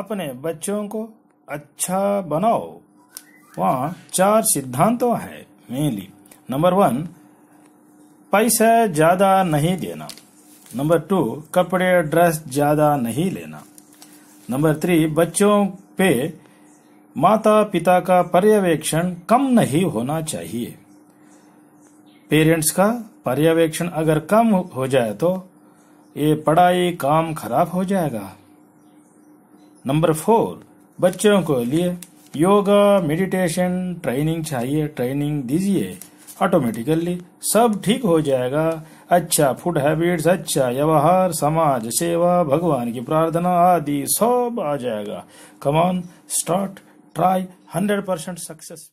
अपने बच्चों को अच्छा बनाओ वहाँ चार सिद्धांतों है मेनली नंबर वन पैसा ज्यादा नहीं देना नंबर टू कपड़े ड्रेस ज्यादा नहीं लेना नंबर थ्री बच्चों पे माता पिता का पर्यवेक्षण कम नहीं होना चाहिए पेरेंट्स का पर्यवेक्षण अगर कम हो जाए तो ये पढ़ाई काम खराब हो जाएगा नंबर फोर बच्चों को लिए योगा मेडिटेशन ट्रेनिंग चाहिए ट्रेनिंग दीजिए ऑटोमेटिकली सब ठीक हो जाएगा अच्छा फूड हैबिट्स अच्छा व्यवहार समाज सेवा भगवान की प्रार्थना आदि सब आ जाएगा come on start try hundred percent success